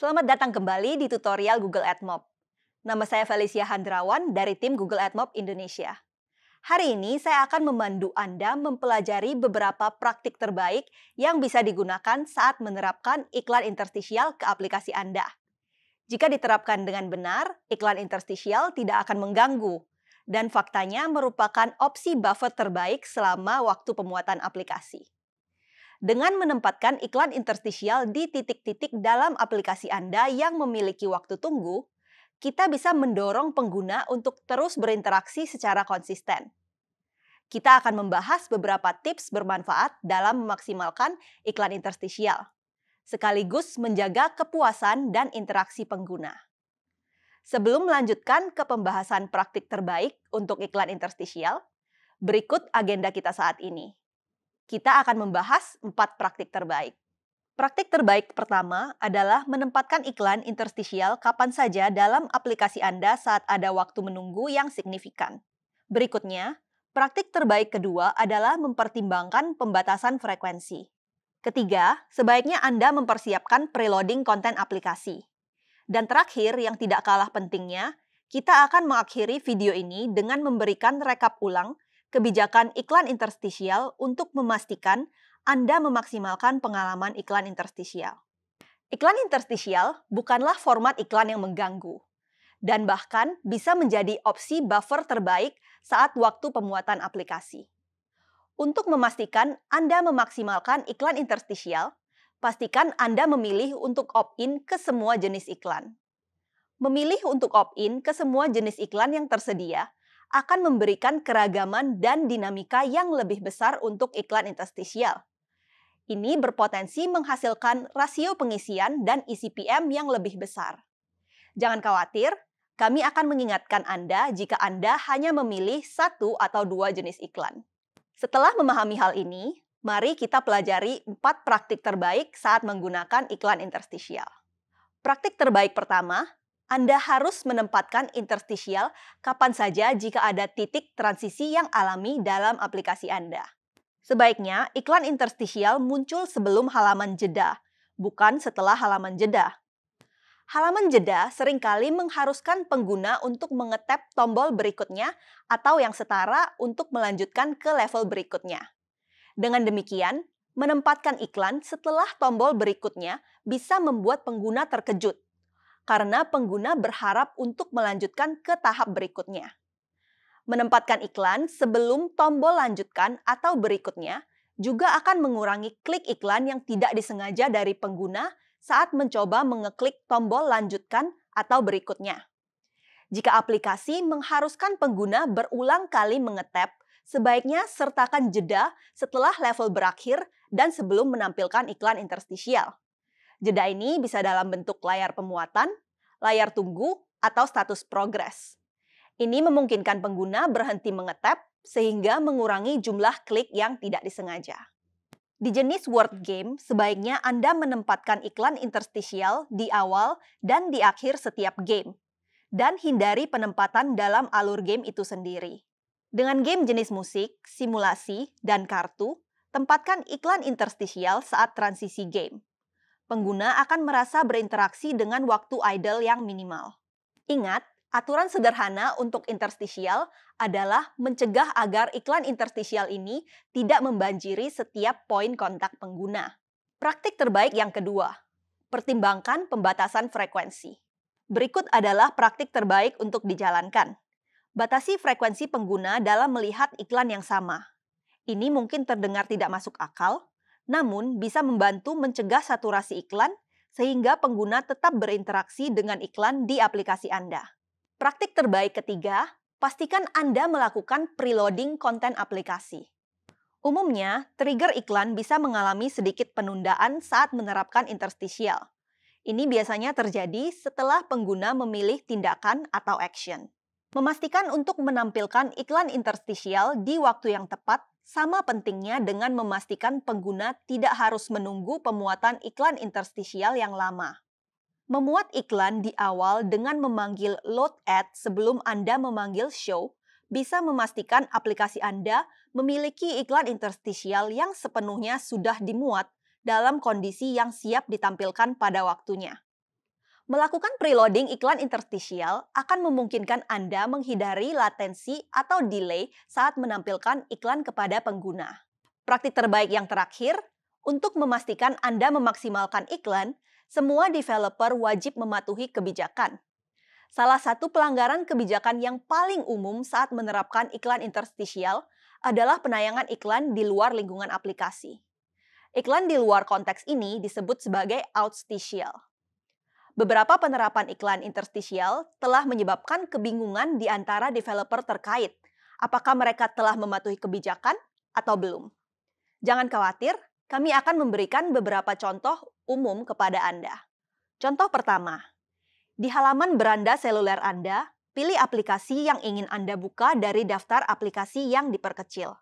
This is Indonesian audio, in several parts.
Selamat datang kembali di tutorial Google AdMob. Nama saya Felicia Handrawan dari tim Google AdMob Indonesia. Hari ini saya akan memandu Anda mempelajari beberapa praktik terbaik yang bisa digunakan saat menerapkan iklan interstisial ke aplikasi Anda. Jika diterapkan dengan benar, iklan interstisial tidak akan mengganggu dan faktanya merupakan opsi buffer terbaik selama waktu pemuatan aplikasi dengan menempatkan iklan interstisial di titik-titik dalam aplikasi Anda yang memiliki waktu tunggu, kita bisa mendorong pengguna untuk terus berinteraksi secara konsisten. Kita akan membahas beberapa tips bermanfaat dalam memaksimalkan iklan interstisial, sekaligus menjaga kepuasan dan interaksi pengguna. Sebelum melanjutkan ke pembahasan praktik terbaik untuk iklan interstisial, berikut agenda kita saat ini kita akan membahas empat praktik terbaik. Praktik terbaik pertama adalah menempatkan iklan interstisial kapan saja dalam aplikasi Anda saat ada waktu menunggu yang signifikan. Berikutnya, praktik terbaik kedua adalah mempertimbangkan pembatasan frekuensi. Ketiga, sebaiknya Anda mempersiapkan preloading konten aplikasi. Dan terakhir, yang tidak kalah pentingnya, kita akan mengakhiri video ini dengan memberikan rekap ulang kebijakan iklan interstisial untuk memastikan Anda memaksimalkan pengalaman iklan interstisial. Iklan interstisial bukanlah format iklan yang mengganggu, dan bahkan bisa menjadi opsi buffer terbaik saat waktu pemuatan aplikasi. Untuk memastikan Anda memaksimalkan iklan interstisial, pastikan Anda memilih untuk opt-in ke semua jenis iklan. Memilih untuk opt-in ke semua jenis iklan yang tersedia akan memberikan keragaman dan dinamika yang lebih besar untuk iklan interstisial. Ini berpotensi menghasilkan rasio pengisian dan isi yang lebih besar. Jangan khawatir, kami akan mengingatkan Anda jika Anda hanya memilih satu atau dua jenis iklan. Setelah memahami hal ini, mari kita pelajari empat praktik terbaik saat menggunakan iklan interstisial. Praktik terbaik pertama, anda harus menempatkan interstitial kapan saja jika ada titik transisi yang alami dalam aplikasi Anda. Sebaiknya, iklan interstitial muncul sebelum halaman jeda, bukan setelah halaman jeda. Halaman jeda seringkali mengharuskan pengguna untuk mengetap tombol berikutnya atau yang setara untuk melanjutkan ke level berikutnya. Dengan demikian, menempatkan iklan setelah tombol berikutnya bisa membuat pengguna terkejut karena pengguna berharap untuk melanjutkan ke tahap berikutnya. Menempatkan iklan sebelum tombol lanjutkan atau berikutnya juga akan mengurangi klik iklan yang tidak disengaja dari pengguna saat mencoba mengeklik tombol lanjutkan atau berikutnya. Jika aplikasi mengharuskan pengguna berulang kali mengetap, sebaiknya sertakan jeda setelah level berakhir dan sebelum menampilkan iklan interstisial. Jeda ini bisa dalam bentuk layar pemuatan, layar tunggu, atau status progres. Ini memungkinkan pengguna berhenti mengetap sehingga mengurangi jumlah klik yang tidak disengaja. Di jenis word game, sebaiknya Anda menempatkan iklan interstisial di awal dan di akhir setiap game, dan hindari penempatan dalam alur game itu sendiri. Dengan game jenis musik, simulasi, dan kartu, tempatkan iklan interstisial saat transisi game pengguna akan merasa berinteraksi dengan waktu idle yang minimal. Ingat, aturan sederhana untuk interstitial adalah mencegah agar iklan interstitial ini tidak membanjiri setiap poin kontak pengguna. Praktik terbaik yang kedua, pertimbangkan pembatasan frekuensi. Berikut adalah praktik terbaik untuk dijalankan. Batasi frekuensi pengguna dalam melihat iklan yang sama. Ini mungkin terdengar tidak masuk akal, namun bisa membantu mencegah saturasi iklan sehingga pengguna tetap berinteraksi dengan iklan di aplikasi Anda. Praktik terbaik ketiga, pastikan Anda melakukan preloading konten aplikasi. Umumnya, trigger iklan bisa mengalami sedikit penundaan saat menerapkan interstitial. Ini biasanya terjadi setelah pengguna memilih tindakan atau action. Memastikan untuk menampilkan iklan interstitial di waktu yang tepat sama pentingnya dengan memastikan pengguna tidak harus menunggu pemuatan iklan interstisial yang lama. Memuat iklan di awal dengan memanggil load ad sebelum Anda memanggil show bisa memastikan aplikasi Anda memiliki iklan interstisial yang sepenuhnya sudah dimuat dalam kondisi yang siap ditampilkan pada waktunya. Melakukan preloading iklan interstitial akan memungkinkan Anda menghindari latensi atau delay saat menampilkan iklan kepada pengguna. Praktik terbaik yang terakhir, untuk memastikan Anda memaksimalkan iklan, semua developer wajib mematuhi kebijakan. Salah satu pelanggaran kebijakan yang paling umum saat menerapkan iklan interstitial adalah penayangan iklan di luar lingkungan aplikasi. Iklan di luar konteks ini disebut sebagai outstitial. Beberapa penerapan iklan interstisial telah menyebabkan kebingungan di antara developer terkait apakah mereka telah mematuhi kebijakan atau belum. Jangan khawatir, kami akan memberikan beberapa contoh umum kepada Anda. Contoh pertama, di halaman beranda seluler Anda, pilih aplikasi yang ingin Anda buka dari daftar aplikasi yang diperkecil.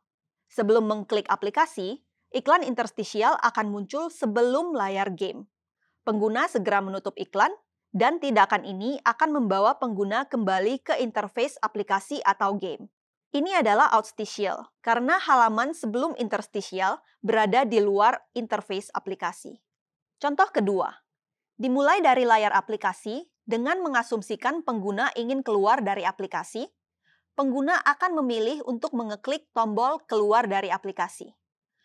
Sebelum mengklik aplikasi, iklan interstisial akan muncul sebelum layar game. Pengguna segera menutup iklan dan tindakan ini akan membawa pengguna kembali ke interface aplikasi atau game. Ini adalah outstitial, karena halaman sebelum interstitial berada di luar interface aplikasi. Contoh kedua, dimulai dari layar aplikasi dengan mengasumsikan pengguna ingin keluar dari aplikasi, pengguna akan memilih untuk mengeklik tombol keluar dari aplikasi.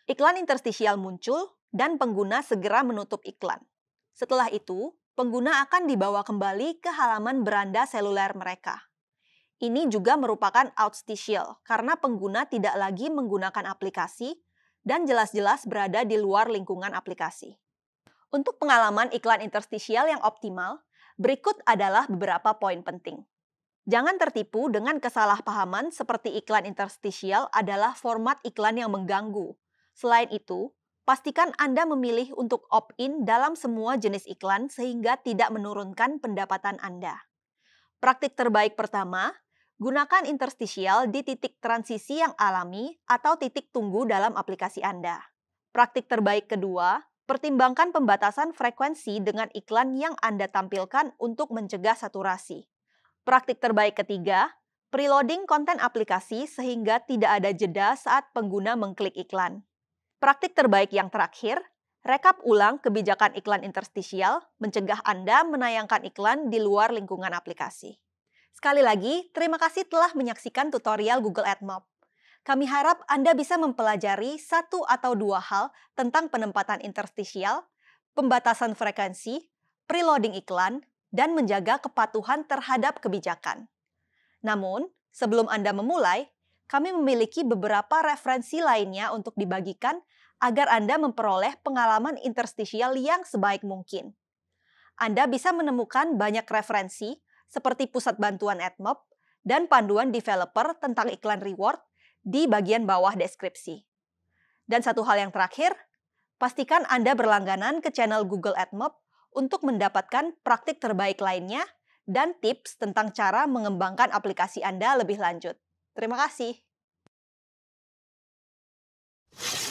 Iklan interstitial muncul, dan pengguna segera menutup iklan. Setelah itu, pengguna akan dibawa kembali ke halaman beranda seluler mereka. Ini juga merupakan outstitial karena pengguna tidak lagi menggunakan aplikasi dan jelas-jelas berada di luar lingkungan aplikasi. Untuk pengalaman iklan interstitial yang optimal, berikut adalah beberapa poin penting. Jangan tertipu dengan kesalahpahaman seperti iklan interstitial adalah format iklan yang mengganggu. Selain itu, Pastikan Anda memilih untuk opt-in dalam semua jenis iklan sehingga tidak menurunkan pendapatan Anda. Praktik terbaik pertama, gunakan interstitial di titik transisi yang alami atau titik tunggu dalam aplikasi Anda. Praktik terbaik kedua, pertimbangkan pembatasan frekuensi dengan iklan yang Anda tampilkan untuk mencegah saturasi. Praktik terbaik ketiga, preloading konten aplikasi sehingga tidak ada jeda saat pengguna mengklik iklan. Praktik terbaik yang terakhir, rekap ulang kebijakan iklan interstisial mencegah Anda menayangkan iklan di luar lingkungan aplikasi. Sekali lagi, terima kasih telah menyaksikan tutorial Google AdMob. Kami harap Anda bisa mempelajari satu atau dua hal tentang penempatan interstisial, pembatasan frekuensi, preloading iklan, dan menjaga kepatuhan terhadap kebijakan. Namun, sebelum Anda memulai, kami memiliki beberapa referensi lainnya untuk dibagikan agar Anda memperoleh pengalaman interstisial yang sebaik mungkin. Anda bisa menemukan banyak referensi seperti Pusat Bantuan AdMob dan panduan developer tentang iklan reward di bagian bawah deskripsi. Dan satu hal yang terakhir, pastikan Anda berlangganan ke channel Google AdMob untuk mendapatkan praktik terbaik lainnya dan tips tentang cara mengembangkan aplikasi Anda lebih lanjut. Terima kasih.